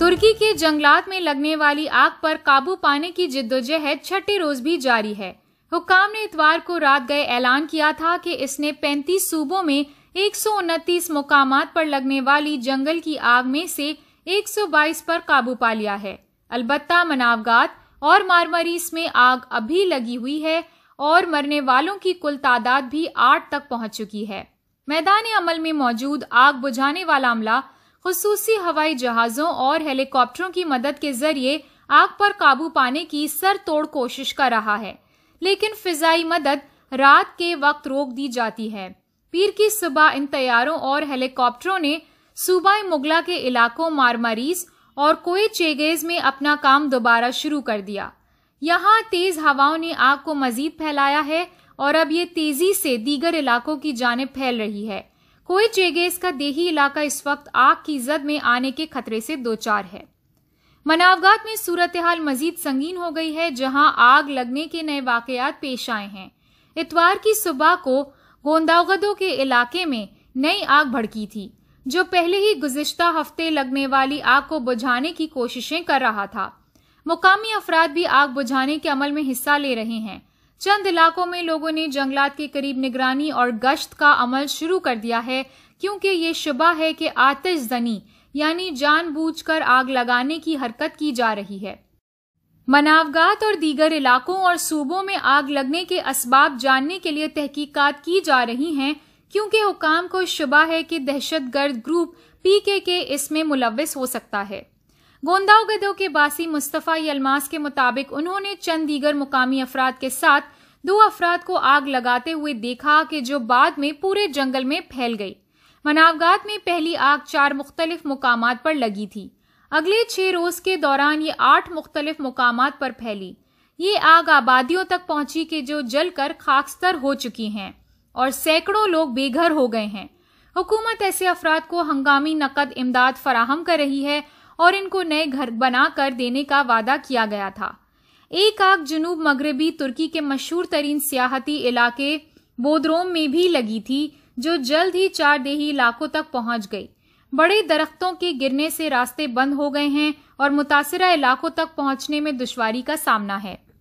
तुर्की के जंगलात में लगने वाली आग पर काबू पाने की जिद्दोजहद छठे रोज भी जारी है हुकाम ने इतवार को रात गए ऐलान किया था कि इसने 35 सूबों में एक मुकाम पर लगने वाली जंगल की आग में से 122 पर काबू पा लिया है अलबत्ता मनावगात और मारमरीस में आग अभी लगी हुई है और मरने वालों की कुल तादाद भी आठ तक पहुंच चुकी है मैदान अमल में मौजूद आग बुझाने वाला अमला खसूसी हवाई जहाज़ों और हेलीकॉप्टरों की मदद के जरिए आग पर काबू पाने की सर तोड़ कोशिश कर रहा है लेकिन फिजाई मदद रात के वक्त रोक दी जाती है पीर की सुबह इन तैयारों और हेलीकॉप्टरों ने सूबाई मुगला के इलाकों मारमरीस और कोए चेगेज में अपना काम दोबारा शुरू कर दिया यहाँ तेज हवाओं ने आग को मजीद फैलाया है और अब ये तेजी से दीगर इलाकों की जानब फैल रही है कोई चेगेस का देही इलाका इस वक्त आग की जद में आने के खतरे से दो चार है मनावगात में सूरत हाल मजीद संगीन हो गई है जहां आग लगने के नए वाकयात पेश आए हैं इतवार की सुबह को गोंदागदों के इलाके में नई आग भड़की थी जो पहले ही गुजश्ता हफ्ते लगने वाली आग को बुझाने की कोशिशें कर रहा था मुकामी अफराद भी आग बुझाने के अमल में हिस्सा ले रहे हैं चंद इलाकों में लोगों ने जंगलात के करीब निगरानी और गश्त का अमल शुरू कर दिया है क्योंकि ये शुबा है कि आतिशजनी यानी जानबूझकर आग लगाने की हरकत की जा रही है मनावगात और दीगर इलाकों और सूबों में आग लगने के इसबाब जानने के लिए तहकीकात की जा रही हैं क्योंकि हुकाम को शुबा है कि दहशत गर्द ग्रुप पीके के इसमें मुलविस हो सकता है गोंदाव गदो के बासी मुस्तफ़ा यलमास के मुताबिक उन्होंने चंद दीगर मुकामी अफराद के साथ दो अफराद को आग लगाते हुए देखा कि जो बाद में पूरे जंगल में फैल गई मनावगात में पहली आग चार मुख्तलिफ मुकाम पर लगी थी अगले छह रोज के दौरान ये आठ मुख्तलिफ मुकाम पर फैली ये आग आबादियों तक पहुंची के जो जलकर खाकस्तर हो चुकी हैं और सैकड़ों लोग बेघर हो गए हैं हुकूमत ऐसे अफराद को हंगामी नकद इमदाद फराहम कर रही है और इनको नए घर बनाकर देने का वादा किया गया था एक आग जुनूब मगरबी तुर्की के मशहूर तरीन सियाहती इलाके बोदरोम में भी लगी थी जो जल्द ही चार देही इलाकों तक पहुंच गई बड़े दरख्तों के गिरने से रास्ते बंद हो गए हैं और मुतासरा इलाकों तक पहुंचने में दुश्वारी का सामना है